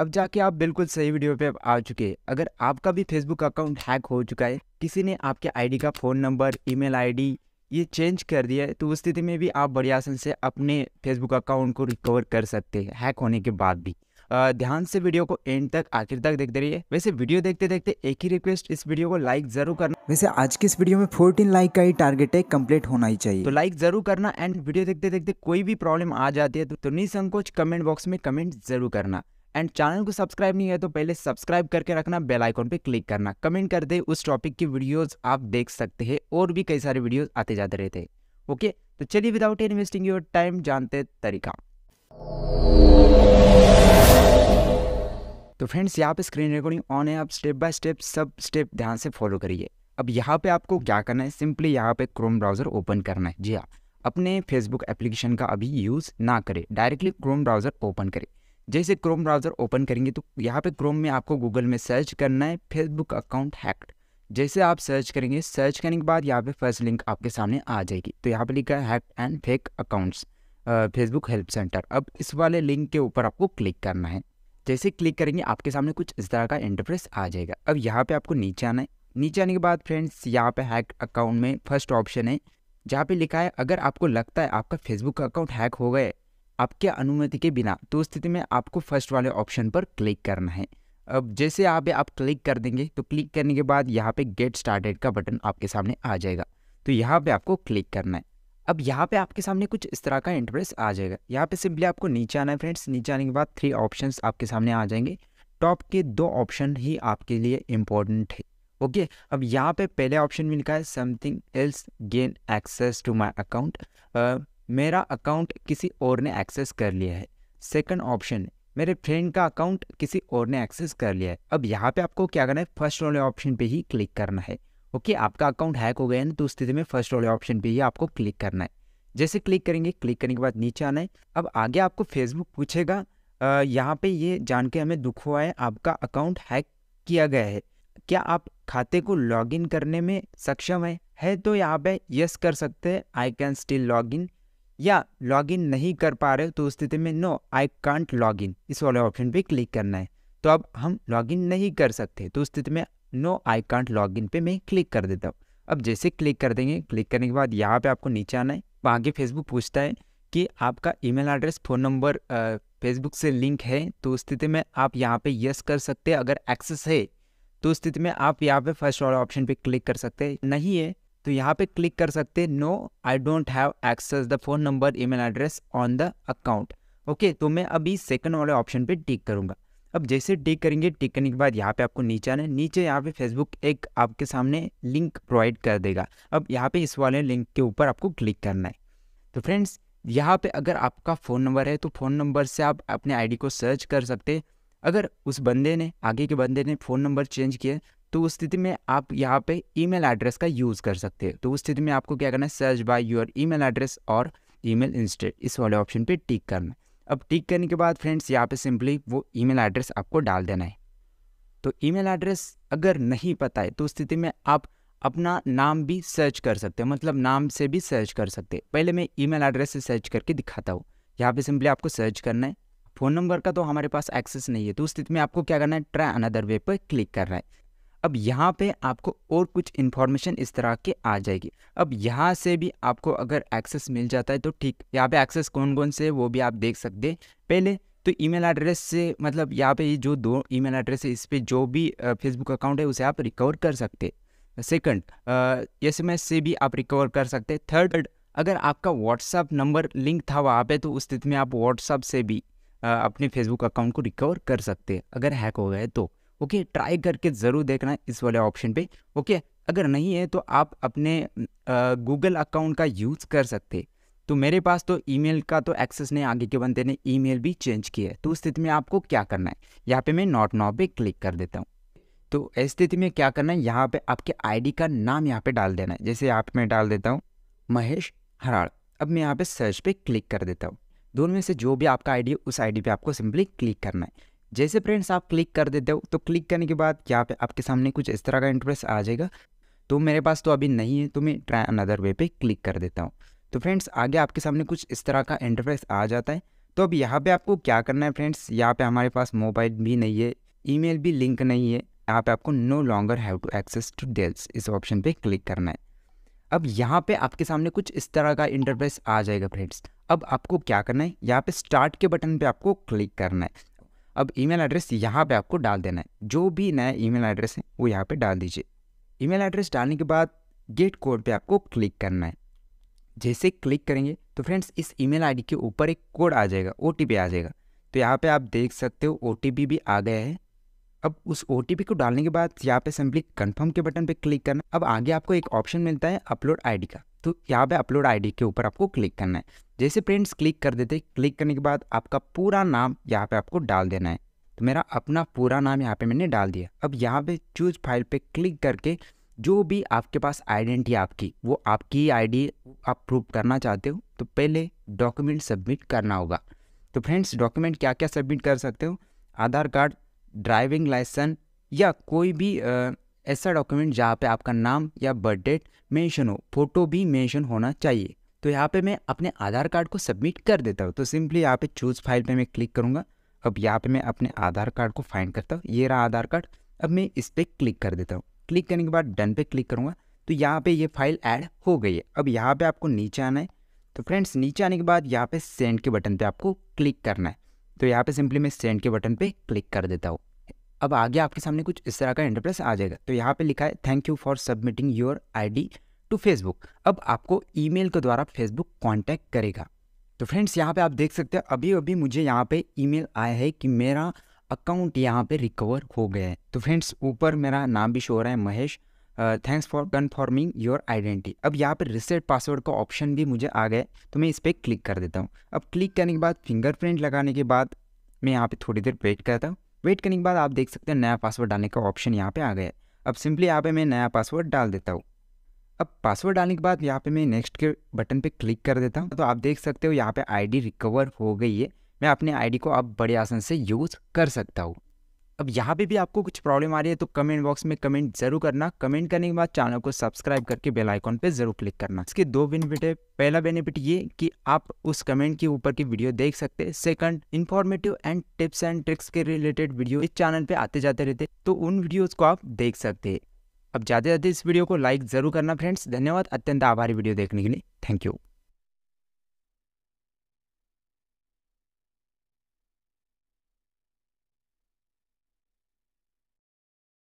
अब जाके आप बिल्कुल सही वीडियो पे आ चुके हैं अगर आपका भी फेसबुक अकाउंट हैक हो चुका है किसी ने आपके आईडी का फ़ोन नंबर ईमेल आईडी ये चेंज कर दिया है तो उस स्थिति में भी आप बड़ी आसन से अपने फेसबुक अकाउंट को रिकवर कर सकते हैं हैक होने के बाद भी ध्यान से वीडियो को एंड तक आखिर तक देखते रहिए वैसे वीडियो देखते देखते एक ही रिक्वेस्ट इस वीडियो को लाइक जरूर करना वैसे आज के इस वीडियो में 14 लाइक का ही टारगेट है कंप्लीट होना ही चाहिए तो लाइक जरूर करना एंड वीडियो देखते देखते कोई भी प्रॉब्लम आ जाती है तो, तो निसंकोच कमेंट बॉक्स में कमेंट जरूर करना एंड चैनल को सब्सक्राइब नहीं है तो पहले सब्सक्राइब करके रखना बेल आइकॉन पे क्लिक करना कमेंट कर दे उस टॉपिक की वीडियोस आप देख सकते हैं और भी कई सारे वीडियोस आते जाते रहते हैं ओके तो चलिए विदाउट इन्वेस्टिंग योर टाइम जानते तरीका तो फ्रेंड्स यहाँ पे स्क्रीन रिकॉर्डिंग ऑन है आप स्टेप बाय स्टेप सब स्टेप ध्यान से फॉलो करिए अब यहाँ पे आपको क्या करना है सिंपली यहाँ पे क्रोम ब्राउज़र ओपन करना है जी हाँ अपने फेसबुक एप्लीकेशन का अभी यूज़ ना करें डायरेक्टली क्रोम ब्राउज़र ओपन करें जैसे क्रोम ब्राउज़र ओपन करेंगे तो यहाँ पे क्रोम में आपको गूगल में सर्च करना है फेसबुक अकाउंट हैक्ड जैसे आप सर्च करेंगे सर्च करने के बाद यहाँ पे फर्स्ट लिंक आपके सामने आ जाएगी तो यहाँ पे लिखा है hack and fake accounts Facebook help centre अब इस वाले लिंक के ऊपर आपको क्लिक करना है जैसे क्लिक करेंगे आपके सामने कुछ इस तरह का इंटरप्रेस आ जाएगा अब यहाँ पे आपको नीचे आना है नीचे आने के बाद फ्रेंड्स यहाँ पे हैक अकाउंट में फर्स्ट ऑप्शन है जहाँ पे लिखा है अगर आपको लगता है आपका फेसबुक अकाउंट हैक हो गए आपके अनुमति के बिना तो स्थिति में आपको फर्स्ट वाले ऑप्शन पर क्लिक करना है अब जैसे आप आप क्लिक कर देंगे तो क्लिक करने के बाद यहाँ पे गेट स्टार्टेड का बटन आपके सामने आ जाएगा तो यहाँ पे आपको क्लिक करना है अब यहाँ पे आपके सामने कुछ इस तरह का इंटरफेस आ जाएगा यहाँ पे सिंपली आपको नीचे आना है फ्रेंड्स नीचे आने के बाद थ्री ऑप्शंस आपके सामने आ जाएंगे टॉप के दो ऑप्शन ही आपके लिए इम्पोर्टेंट है ओके अब यहाँ पे पहले ऑप्शन में लिखा है something else gain access to my account मेरा अकाउंट किसी और ने एक्सेस कर लिया है सेकंड ऑप्शन मेरे फ्रेंड का अकाउंट किसी और ने एक्सेस कर लिया है अब यहाँ पे आपको क्या करना है फर्स्ट वाले ऑप्शन पे ही क्लिक करना है ओके आपका अकाउंट हैक हो गया है तो उस स्थिति में फर्स्ट वाले ऑप्शन पे ही आपको क्लिक करना है जैसे क्लिक करेंगे क्लिक करने के बाद नीचे आना है अब आगे आपको फेसबुक पूछेगा यहाँ पे ये जान के हमें दुख हुआ है आपका अकाउंट हैक किया गया है क्या आप खाते को लॉग करने में सक्षम है है तो यहाँ पे यस कर सकते हैं I can still log in या लॉग इन नहीं कर पा रहे हो तो उस स्थिति में no I can't log in इस वाले ऑप्शन पे क्लिक करना है तो अब हम लॉग इन नहीं कर सकते तो उस स्थिति में no I can't log in पे मैं क्लिक कर देता हूँ अब जैसे क्लिक कर देंगे क्लिक करने के बाद यहाँ पे आपको नीचे आना है वहाँ के फेसबुक पूछता है कि आपका email address phone number Facebook से लिंक है तो उस स्थिति में आप यहाँ पे यस कर सकते हैं अगर एक्सेस है तो उस स्थिति में आप यहाँ पे फर्स्ट वाला ऑप्शन पे क्लिक कर सकते हैं नहीं है तो यहाँ पे क्लिक कर सकते हैं no I don't have access the phone number email address on the account okay तो मैं अभी सेकंड वाले ऑप्शन पे टिक करूँगा अब जैसे टिक करेंगे टिक करने के बाद यहाँ पे आपको नीचे आना है नीचे यहाँ पे फेसबुक एक आपके सामने लिंक प्रोवाइड कर देगा अब यहाँ पे इस वाले लिंक के ऊपर आपको क्लिक करना है तो फ्रेंड्स यहाँ पे अगर आपका फ़ोन नंबर है तो फ़ोन नंबर से आप अपने आईडी को सर्च कर सकते अगर उस बंदे ने आगे के बंदे ने फ़ोन नंबर चेंज किया तो उस स्थिति में आप यहाँ पे ईमेल एड्रेस का यूज़ कर सकते हैं तो उस स्थिति में आपको क्या करना है search by your email address और ईमेल इंस्टेड इस वाले ऑप्शन पे टिक करना है अब टिक करने के बाद फ्रेंड्स यहाँ पे सिंपली वो ईमेल एड्रेस आपको डाल देना है तो ईमेल एड्रेस अगर नहीं पता है तो उस स्थिति में आप अपना नाम भी सर्च कर सकते हैं मतलब नाम से भी सर्च कर सकते हैं पहले मैं मेल एड्रेस से सर्च करके दिखाता हूँ यहाँ पर सिंपली आपको सर्च करना है फ़ोन नंबर का तो हमारे पास एक्सेस नहीं है तो उस स्थिति में आपको क्या करना है ट्राई अनदर वे पर क्लिक करना है अब यहाँ पे आपको और कुछ इन्फॉर्मेशन इस तरह के आ जाएगी अब यहाँ से भी आपको अगर एक्सेस मिल जाता है तो ठीक यहाँ पे एक्सेस कौन कौन से वो भी आप देख सकते पहले तो ईमेल एड्रेस से मतलब यहाँ पे जो दो ईमेल एड्रेस है इस पर जो भी फेसबुक अकाउंट है उसे आप रिकवर कर सकते सेकंड एस एम एस से भी आप रिकवर कर सकते थर्ड अगर आपका व्हाट्सअप नंबर लिंक था वहाँ पे तो उस स्थिति में आप व्हाट्सअप से भी अपने फेसबुक अकाउंट को रिकवर कर सकते अगर हैक हो गए तो ओके ट्राई करके ज़रूर देखना इस वाले ऑप्शन पे ओके अगर नहीं है तो आप अपने गूगल अकाउंट का यूज़ कर सकते तो मेरे पास तो ईमेल का तो एक्सेस नहीं आगे के बंदे ने ईमेल भी चेंज किया है तो उस स्थिति में आपको क्या करना है यहाँ पे मैं नॉट नाउ पे क्लिक कर देता हूँ तो स्थिति में क्या करना है यहाँ पे आपके आईडी का नाम यहाँ पे डाल देना है जैसे यहाँ पे मैं डाल देता हूँ महेश हराड़ अब मैं यहाँ पे सर्च पे क्लिक कर देता हूँ दोनों में से जो भी आपका आईडी है उस आईडी पे आपको सिंपली क्लिक करना है जैसे फ्रेंड्स आप क्लिक कर देते हो तो क्लिक करने के बाद क्या पे आपके सामने कुछ इस तरह का इंटरफेस आ जाएगा तो मेरे पास तो अभी नहीं है तो मैं ट्राई अनदर वे पे क्लिक कर देता हूँ तो फ्रेंड्स आगे आपके सामने कुछ इस तरह का इंटरफेस आ जाता है तो अब यहाँ पे आपको क्या करना है फ्रेंड्स यहाँ पे हमारे पास मोबाइल भी नहीं है ईमेल भी लिंक नहीं है यहाँ पे आपको no longer have to access to डेल्स इस ऑप्शन पे क्लिक करना है अब यहाँ पे आपके सामने कुछ इस तरह का इंटरफेस आ जाएगा फ्रेंड्स अब आपको क्या करना है यहाँ पे स्टार्ट के बटन पे आपको क्लिक करना है अब ईमेल एड्रेस यहाँ पे आपको डाल देना है जो भी नया ईमेल एड्रेस है वो यहाँ पे डाल दीजिए ईमेल एड्रेस डालने के बाद गेट कोड पे आपको क्लिक करना है जैसे क्लिक करेंगे तो फ्रेंड्स इस ईमेल आईडी के ऊपर एक कोड आ जाएगा ओ आ जाएगा तो यहाँ पे आप देख सकते हो ओ भी आ गया है अब उस ओ को डालने के बाद यहाँ पे सिंपली कन्फर्म के बटन पर क्लिक करना अब आगे आपको एक ऑप्शन मिलता है अपलोड आई का तो यहाँ पे अपलोड आईडी के ऊपर आपको क्लिक करना है जैसे फ्रेंड्स क्लिक कर देते क्लिक करने के बाद आपका पूरा नाम यहाँ पे आपको डाल देना है तो मेरा अपना पूरा नाम यहाँ पे मैंने डाल दिया अब यहाँ पे चूज फाइल पे क्लिक करके जो भी आपके पास आइडेंटिटी आपकी वो आपकी आईडी आप प्रूव करना चाहते हो तो पहले डॉक्यूमेंट सबमिट करना होगा तो फ्रेंड्स डॉक्यूमेंट क्या क्या सबमिट कर सकते हो आधार कार्ड ड्राइविंग लाइसेंस या कोई भी ऐसा डॉक्यूमेंट जहाँ पे आपका नाम या बर्थ डेट मेंशन हो फोटो भी मेंशन होना चाहिए तो यहाँ पे मैं अपने आधार कार्ड को सबमिट कर देता हूँ तो सिंपली यहाँ पे चूज़ फाइल पे मैं क्लिक करूँगा अब यहाँ पे मैं अपने आधार कार्ड को फाइंड करता हूँ ये रहा आधार कार्ड अब मैं इस पर क्लिक कर देता हूँ क्लिक करने के बाद डन पे क्लिक करूँगा तो यहाँ पे ये फाइल ऐड हो गई है अब यहाँ पे आपको नीचे आना है तो फ्रेंड्स नीचे आने के बाद यहाँ पे सेंड के बटन पे आपको क्लिक करना है तो यहाँ पे सिंपली मैं सेंड के बटन पे क्लिक कर देता हूँ अब आगे आपके सामने कुछ इस तरह का इंटरप्रेस आ जाएगा तो यहाँ पे लिखा है thank you for submitting your ID to Facebook अब आपको ईमेल के द्वारा फेसबुक कांटेक्ट करेगा तो फ्रेंड्स यहाँ पे आप देख सकते हो अभी अभी मुझे यहाँ पे ईमेल आया है कि मेरा अकाउंट यहाँ पे रिकवर हो गया है तो फ्रेंड्स ऊपर मेरा नाम भी शो रहा है Mahesh thanks for confirming your identity अब यहाँ पर रिसेट पासवर्ड का ऑप्शन भी मुझे आ गया तो मैं इस पर क्लिक कर देता हूँ अब क्लिक करने के बाद फिंगरप्रिंट लगाने के बाद मैं यहाँ पर थोड़ी देर वेट करता हूँ वेट करने के बाद आप देख सकते हैं नया पासवर्ड डालने का ऑप्शन यहाँ पे आ गया है अब सिंपली यहाँ पे मैं नया पासवर्ड डाल देता हूँ अब पासवर्ड डालने के बाद यहाँ पे मैं नेक्स्ट के बटन पे क्लिक कर देता हूँ तो आप देख सकते हो यहाँ पे आईडी रिकवर हो गई है मैं अपने आईडी को अब बड़े आसन से यूज़ कर सकता हूँ अब यहाँ पे भी आपको कुछ प्रॉब्लम आ रही है तो कमेंट बॉक्स में कमेंट जरूर करना कमेंट करने के बाद चैनल को सब्सक्राइब करके बेल आइकॉन पे जरूर क्लिक करना इसके दो बेनिफिट है पहला बेनिफिट ये कि आप उस कमेंट के ऊपर की वीडियो देख सकते हैं second informative and tips and tricks के रिलेटेड वीडियो इस चैनल पे आते जाते रहते तो उन वीडियोज को आप देख सकते हैं अब ज़्यादा ज़्यादा इस वीडियो को लाइक जरूर करना फ्रेंड्स धन्यवाद अत्यंत आभारी वीडियो देखने के लिए थैंक यू